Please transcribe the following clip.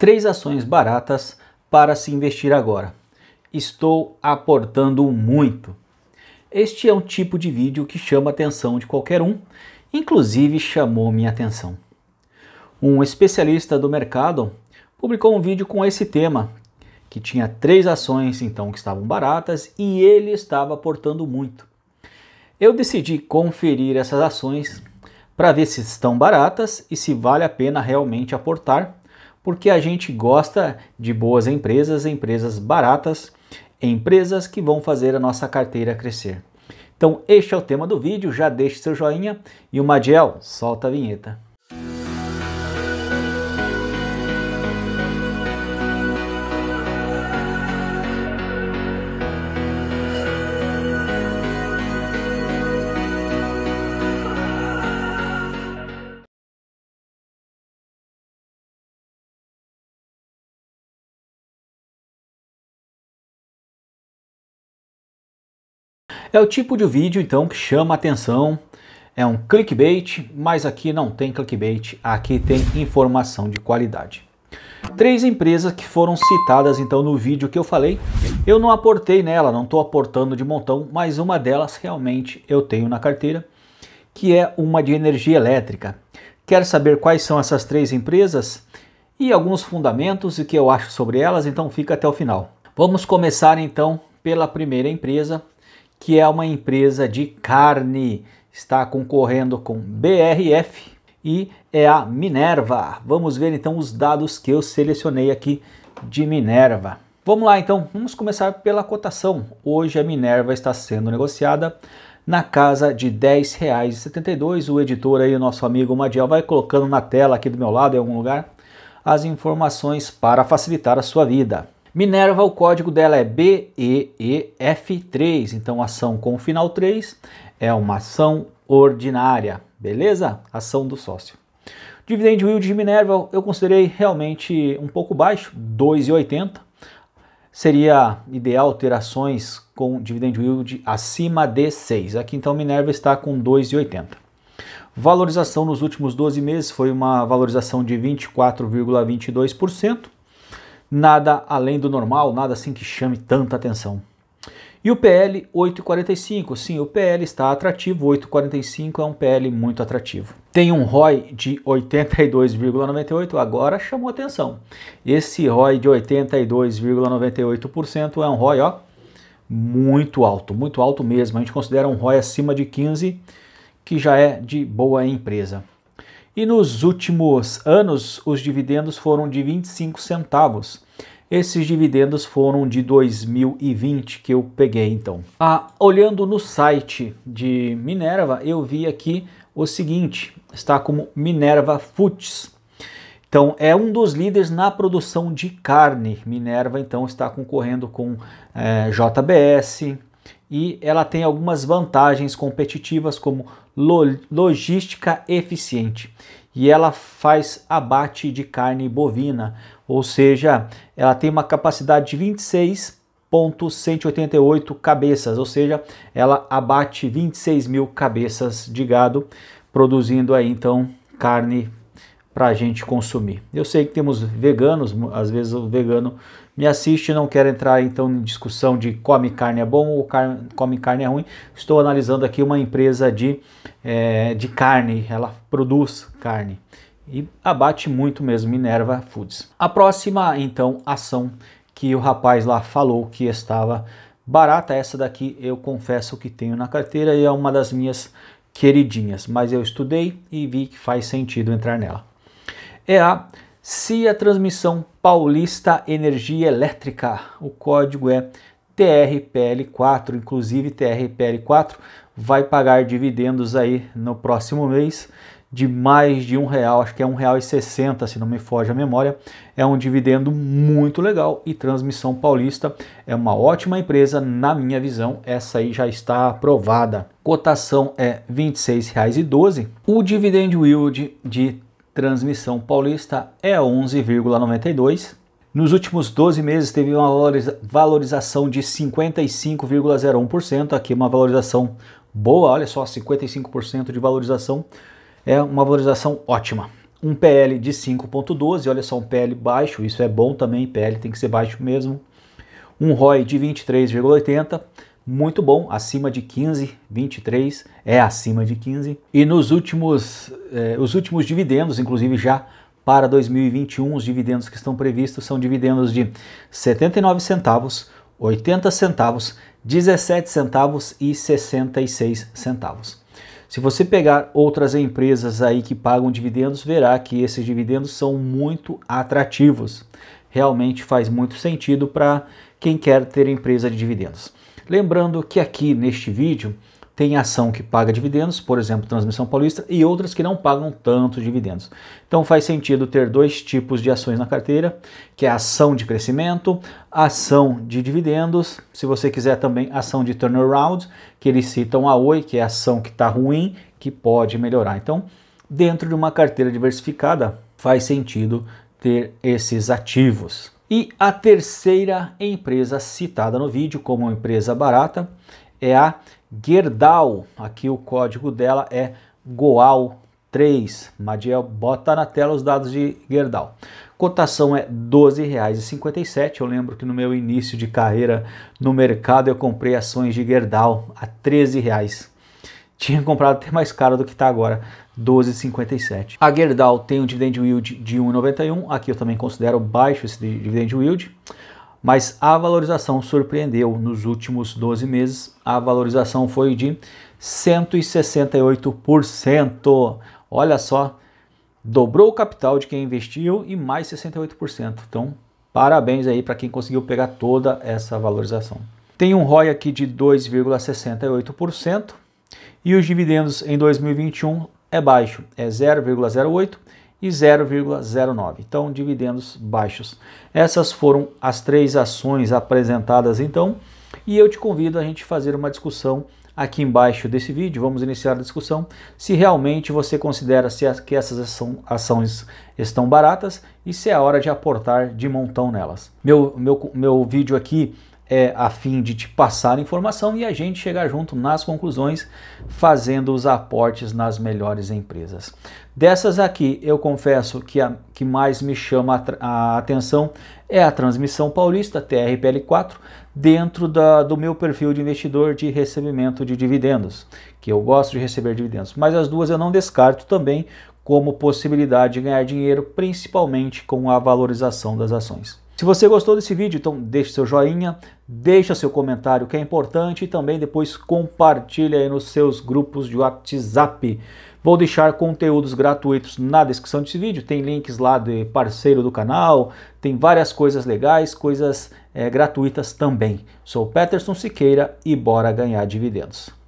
Três ações baratas para se investir agora. Estou aportando muito. Este é um tipo de vídeo que chama a atenção de qualquer um, inclusive chamou minha atenção. Um especialista do mercado publicou um vídeo com esse tema, que tinha três ações então que estavam baratas e ele estava aportando muito. Eu decidi conferir essas ações para ver se estão baratas e se vale a pena realmente aportar porque a gente gosta de boas empresas, empresas baratas, empresas que vão fazer a nossa carteira crescer. Então, este é o tema do vídeo. Já deixe seu joinha e o Madiel solta a vinheta. É o tipo de vídeo então que chama atenção, é um clickbait, mas aqui não tem clickbait, aqui tem informação de qualidade. Três empresas que foram citadas então no vídeo que eu falei, eu não aportei nela, não estou aportando de montão, mas uma delas realmente eu tenho na carteira, que é uma de energia elétrica. Quer saber quais são essas três empresas e alguns fundamentos e o que eu acho sobre elas? Então fica até o final. Vamos começar então pela primeira empresa, que é uma empresa de carne, está concorrendo com BRF e é a Minerva. Vamos ver então os dados que eu selecionei aqui de Minerva. Vamos lá então, vamos começar pela cotação. Hoje a Minerva está sendo negociada na casa de R$ 10,72. O editor aí, o nosso amigo Madiel, vai colocando na tela aqui do meu lado, em algum lugar, as informações para facilitar a sua vida. Minerva, o código dela é BEEF3, então ação com final 3 é uma ação ordinária, beleza? Ação do sócio. Dividend yield de Minerva eu considerei realmente um pouco baixo, 2,80. Seria ideal ter ações com dividend yield acima de 6. Aqui então Minerva está com 2,80. Valorização nos últimos 12 meses foi uma valorização de 24,22%. Nada além do normal, nada assim que chame tanta atenção. E o PL 845, sim, o PL está atrativo, 845 é um PL muito atrativo. Tem um ROI de 82,98, agora chamou atenção. Esse ROI de 82,98% é um ROI, ó, muito alto, muito alto mesmo. A gente considera um ROI acima de 15, que já é de boa empresa e nos últimos anos os dividendos foram de 25 centavos. Esses dividendos foram de 2020 que eu peguei então. Ah, olhando no site de Minerva, eu vi aqui o seguinte, está como Minerva Foods. Então, é um dos líderes na produção de carne. Minerva, então, está concorrendo com é, eh, JBS e ela tem algumas vantagens competitivas, como logística eficiente e ela faz abate de carne bovina, ou seja, ela tem uma capacidade de 26.188 cabeças, ou seja, ela abate 26 mil cabeças de gado, produzindo aí então carne para a gente consumir. Eu sei que temos veganos, às vezes o vegano me assiste, não quero entrar então em discussão de come carne é bom ou carne, come carne é ruim. Estou analisando aqui uma empresa de, é, de carne, ela produz carne e abate muito mesmo Minerva Foods. A próxima então ação que o rapaz lá falou que estava barata, essa daqui eu confesso que tenho na carteira e é uma das minhas queridinhas, mas eu estudei e vi que faz sentido entrar nela é a CIA Transmissão Paulista Energia Elétrica. O código é TRPL4. Inclusive, TRPL4 vai pagar dividendos aí no próximo mês de mais de um real, acho que é um real e sessenta, se não me foge a memória, é um dividendo muito legal e Transmissão Paulista é uma ótima empresa, na minha visão, essa aí já está aprovada. Cotação é R$ 26,12. O dividend yield de Transmissão paulista é 11,92. Nos últimos 12 meses teve uma valorização de 55,01%, aqui uma valorização boa, olha só, 55% de valorização, é uma valorização ótima. Um PL de 5,12, olha só, um PL baixo, isso é bom também, PL tem que ser baixo mesmo. Um ROI de 23,80, muito bom, acima de 15, 23 é acima de 15. E nos últimos, eh, os últimos dividendos, inclusive já para 2021, os dividendos que estão previstos são dividendos de 79 centavos, 80 centavos, 17 centavos e 66 centavos. Se você pegar outras empresas aí que pagam dividendos, verá que esses dividendos são muito atrativos. Realmente faz muito sentido para quem quer ter empresa de dividendos. Lembrando que aqui neste vídeo tem ação que paga dividendos, por exemplo, Transmissão Paulista, e outras que não pagam tantos dividendos. Então faz sentido ter dois tipos de ações na carteira, que é ação de crescimento, ação de dividendos, se você quiser também ação de turnaround, que eles citam a Oi, que é ação que está ruim, que pode melhorar. Então, dentro de uma carteira diversificada, faz sentido ter esses ativos. E a terceira empresa citada no vídeo como uma empresa barata é a Gerdau. Aqui o código dela é GOAL3. Madiel, bota na tela os dados de Gerdau. Cotação é R$12,57. Eu lembro que no meu início de carreira no mercado eu comprei ações de Gerdau a R$ tinha comprado até mais caro do que está agora, 12,57. A Gerdau tem um dividend yield de 1,91, aqui eu também considero baixo esse dividend yield, mas a valorização surpreendeu nos últimos 12 meses, a valorização foi de 168%. Olha só, dobrou o capital de quem investiu e mais 68%. Então, parabéns aí para quem conseguiu pegar toda essa valorização. Tem um ROI aqui de 2,68%, e os dividendos em 2021 é baixo, é 0,08 e 0,09. Então, dividendos baixos. Essas foram as três ações apresentadas então, e eu te convido a gente fazer uma discussão aqui embaixo desse vídeo. Vamos iniciar a discussão se realmente você considera que essas ações estão baratas e se é hora de aportar de montão nelas. Meu, meu, meu vídeo aqui é, a fim de te passar informação e a gente chegar junto nas conclusões, fazendo os aportes nas melhores empresas. Dessas aqui, eu confesso que a que mais me chama a, a atenção é a transmissão paulista, TRPL4, dentro da, do meu perfil de investidor de recebimento de dividendos, que eu gosto de receber dividendos, mas as duas eu não descarto também como possibilidade de ganhar dinheiro, principalmente com a valorização das ações. Se você gostou desse vídeo, então deixe seu joinha, deixa seu comentário que é importante e também depois compartilha aí nos seus grupos de WhatsApp. Vou deixar conteúdos gratuitos na descrição desse vídeo, tem links lá de parceiro do canal, tem várias coisas legais, coisas é, gratuitas também. Sou Peterson Siqueira e bora ganhar dividendos.